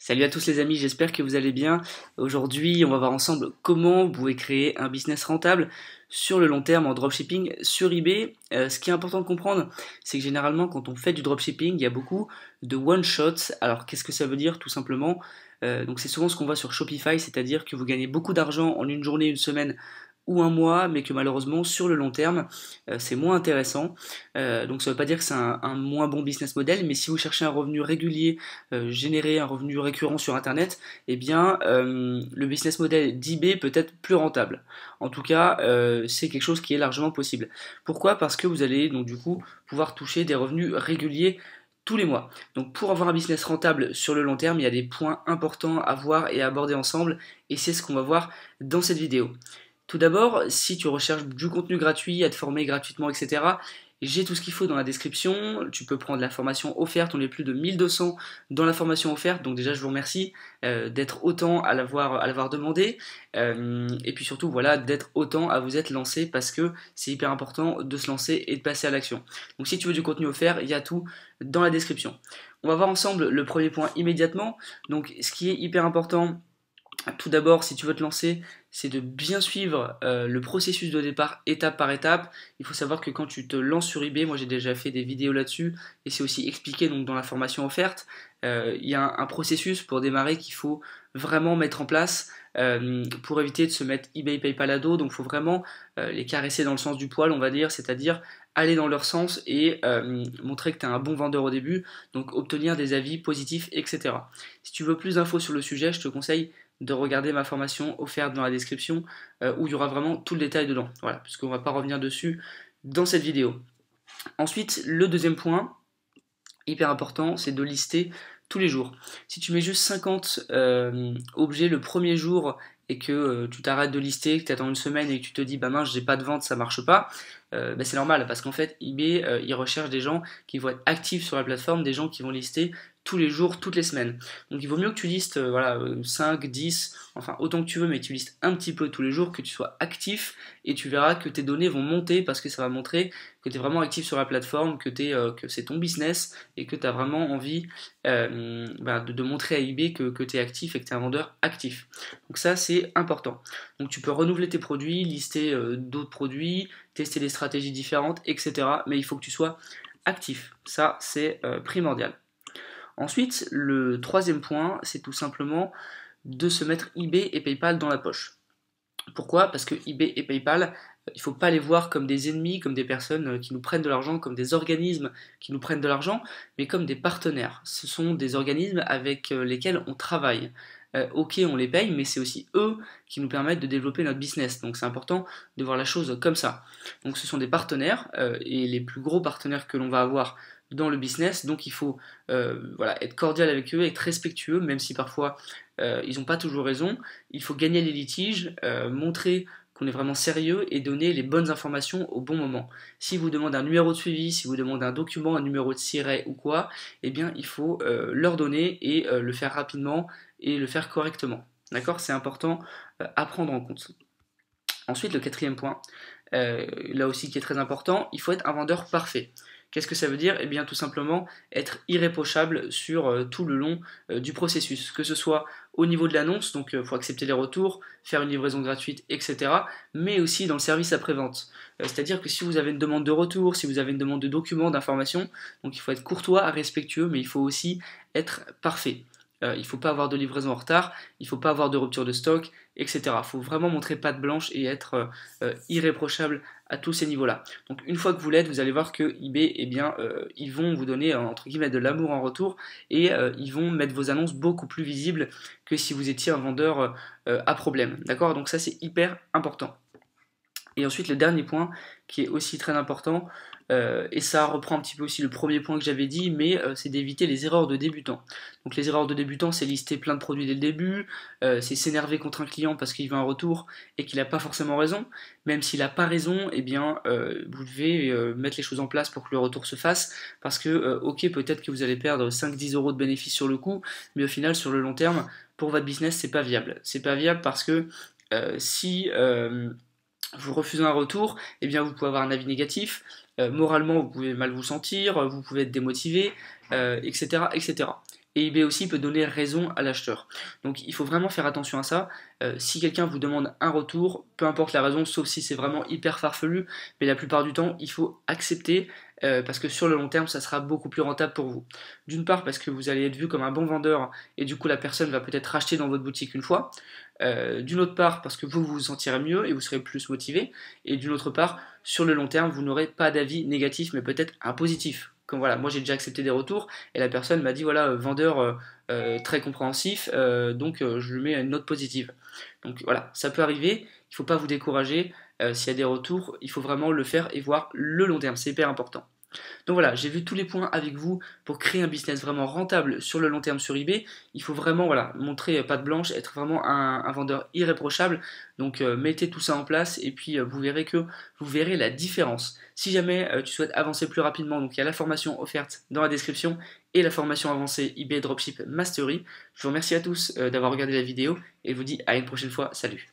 Salut à tous les amis, j'espère que vous allez bien. Aujourd'hui, on va voir ensemble comment vous pouvez créer un business rentable sur le long terme en dropshipping sur eBay. Euh, ce qui est important de comprendre, c'est que généralement quand on fait du dropshipping, il y a beaucoup de one-shots. Alors qu'est-ce que ça veut dire tout simplement euh, Donc c'est souvent ce qu'on voit sur Shopify, c'est-à-dire que vous gagnez beaucoup d'argent en une journée, une semaine ou un mois, mais que malheureusement sur le long terme euh, c'est moins intéressant. Euh, donc ça ne veut pas dire que c'est un, moins bon business model, mais si vous cherchez un revenu régulier, euh, générer un revenu récurrent sur Internet, eh bien le business model d'eBay peut être plus rentable. En tout cas, c'est quelque chose qui est largement possible. Pourquoi Parce que vous allez donc du coup pouvoir toucher des revenus réguliers tous les mois. Donc pour avoir un business rentable sur le long terme, il y a des points importants à voir et à aborder ensemble et c'est ce qu'on va voir dans cette vidéo. Tout d'abord, si tu recherches du contenu gratuit, à te former gratuitement, etc., j'ai tout ce qu'il faut dans la description. Tu peux prendre la formation offerte. On est plus de 1200 dans la formation offerte. Donc déjà, je vous remercie euh, d'être autant à l'avoir, à l'avoir demandé. Euh, et puis surtout, voilà, d'être autant à vous être lancé parce que c'est hyper important de se lancer et de passer à l'action. Donc si tu veux du contenu offert, il y a tout dans la description. On va voir ensemble le premier point immédiatement. Donc ce qui est hyper important tout d'abord, si tu veux te lancer, c'est de bien suivre euh, le processus de départ étape par étape. Il faut savoir que quand tu te lances sur eBay, moi j'ai déjà fait des vidéos là-dessus et c'est aussi expliqué donc dans la formation offerte. Euh, il y a un, processus pour démarrer qu'il faut vraiment mettre en place euh, pour éviter de se mettre eBay PayPal à dos. Donc il faut vraiment les caresser dans le sens du poil, on va dire, c'est-à-dire aller dans leur sens et montrer que tu es un bon vendeur au début, donc obtenir des avis positifs, etc. Si tu veux plus d'infos sur le sujet, je te conseille de regarder ma formation offerte dans la description euh, où il y aura vraiment tout le détail dedans. Voilà, puisqu'on ne va pas revenir dessus dans cette vidéo. Ensuite, le deuxième point, hyper important, c'est de lister tous les jours. Si tu mets juste 50 euh, objets le premier jour et que euh, tu t'arrêtes de lister, que tu attends une semaine et que tu te dis bah mince j'ai pas de vente, ça marche pas, bah c'est normal parce qu'en fait eBay il recherche des gens qui vont être actifs sur la plateforme, des gens qui vont lister tous les jours, toutes les semaines. Donc il vaut mieux que tu listes euh, voilà, 5, euh, 10, enfin autant que tu veux, mais tu listes un petit peu tous les jours, que tu sois actif et tu verras que tes données vont monter parce que ça va montrer que tu es vraiment actif sur la plateforme, que, euh, que c'est ton business et que tu as vraiment envie bah, de, montrer à eBay que, que tu es actif et que tu es un vendeur actif. Donc ça c'est important. Donc tu peux renouveler tes produits, lister d'autres produits, tester des stratégies différentes, etc. Mais il faut que tu sois actif. Ça c'est primordial. Ensuite, le troisième point, c'est tout simplement de se mettre eBay et PayPal dans la poche. Pourquoi Parce que eBay et PayPal, euh, il ne faut pas les voir comme des ennemis, comme des personnes euh, qui nous prennent de l'argent, comme des organismes qui nous prennent de l'argent, mais comme des partenaires. Ce sont des organismes avec euh, lesquels on travaille. ok, on les paye, mais c'est aussi eux qui nous permettent de développer notre business. Donc c'est important de voir la chose comme ça. Donc ce sont des partenaires, et les plus gros partenaires que l'on va avoir dans le business, donc il faut euh, voilà, être cordial avec eux, être respectueux, même si parfois euh, ils n'ont pas toujours raison. Il faut gagner les litiges, euh, montrer qu'on est vraiment sérieux et donner les bonnes informations au bon moment. Si vous demandez un numéro de suivi, si vous demandez un document, un numéro de siret ou quoi, eh bien il faut leur donner et le faire rapidement et le faire correctement. D'accord C'est important à prendre en compte. Ensuite, le quatrième point, là aussi qui est très important, il faut être un vendeur parfait. Qu'est-ce que ça veut dire Eh bien tout simplement être irréprochable sur euh, tout le long euh, du processus, que ce soit au niveau de l'annonce, donc il euh, faut accepter les retours, faire une livraison gratuite, etc. Mais aussi dans le service après-vente. C'est-à-dire que si vous avez une demande de retour, si vous avez une demande de document, d'information, donc il faut être courtois, respectueux, mais il faut aussi être parfait. Euh, il ne faut pas avoir de livraison en retard, il ne faut pas avoir de rupture de stock, etc. Il faut vraiment montrer patte blanche et être euh, euh, irréprochable à tous ces niveaux-là. Donc une fois que vous l'êtes, vous allez voir que eBay, eh bien, ils vont vous donner entre guillemets de l'amour en retour et ils vont mettre vos annonces beaucoup plus visibles que si vous étiez un vendeur à problème. D'accord Donc ça c'est hyper important. Et ensuite, le dernier point qui est aussi très important, euh, et ça reprend un petit peu aussi le premier point que j'avais dit, mais euh, c'est d'éviter les erreurs de débutants. Donc les erreurs de débutants, c'est lister plein de produits dès le début, euh, c'est s'énerver contre un client parce qu'il veut un retour et qu'il n'a pas forcément raison. Même s'il n'a pas raison, et eh bien, vous devez mettre les choses en place pour que le retour se fasse, parce que, ok, peut-être que vous allez perdre 5-10 euros de bénéfice sur le coup, mais au final, sur le long terme, pour votre business, c'est pas viable. C'est pas viable parce que si vous refusez un retour, eh bien vous pouvez avoir un avis négatif, euh, moralement vous pouvez mal vous sentir, euh, vous pouvez être démotivé, etc., euh, etc et eBay aussi peut donner raison à l'acheteur. Donc il faut vraiment faire attention à ça. Euh, si quelqu'un vous demande un retour, peu importe la raison, sauf si c'est vraiment hyper farfelu, mais la plupart du temps, il faut accepter euh, parce que sur le long terme, ça sera beaucoup plus rentable pour vous. D'une part, parce que vous allez être vu comme un bon vendeur et du coup, la personne va peut-être racheter dans votre boutique une fois. Euh, d'une autre part, parce que vous vous sentirez mieux et vous serez plus motivé. Et d'une autre part, sur le long terme, vous n'aurez pas d'avis négatif, mais peut-être un positif. Comme voilà, moi j'ai déjà accepté des retours et la personne m'a dit voilà, euh, vendeur euh, euh, très compréhensif, donc je lui mets une note positive. Donc voilà, ça peut arriver, il ne faut pas vous décourager. S'il y a des retours, il faut vraiment le faire et voir le long terme, c'est hyper important. Donc voilà, j'ai vu tous les points avec vous pour créer un business vraiment rentable sur le long terme sur eBay. Il faut vraiment voilà, montrer euh, patte blanche, être vraiment un, vendeur irréprochable. Donc euh, mettez tout ça en place et puis euh, vous verrez que vous verrez la différence. Si jamais tu souhaites avancer plus rapidement, donc il y a la formation offerte dans la description et la formation avancée eBay Dropship Mastery. Je vous remercie à tous d'avoir regardé la vidéo et je vous dis à une prochaine fois. Salut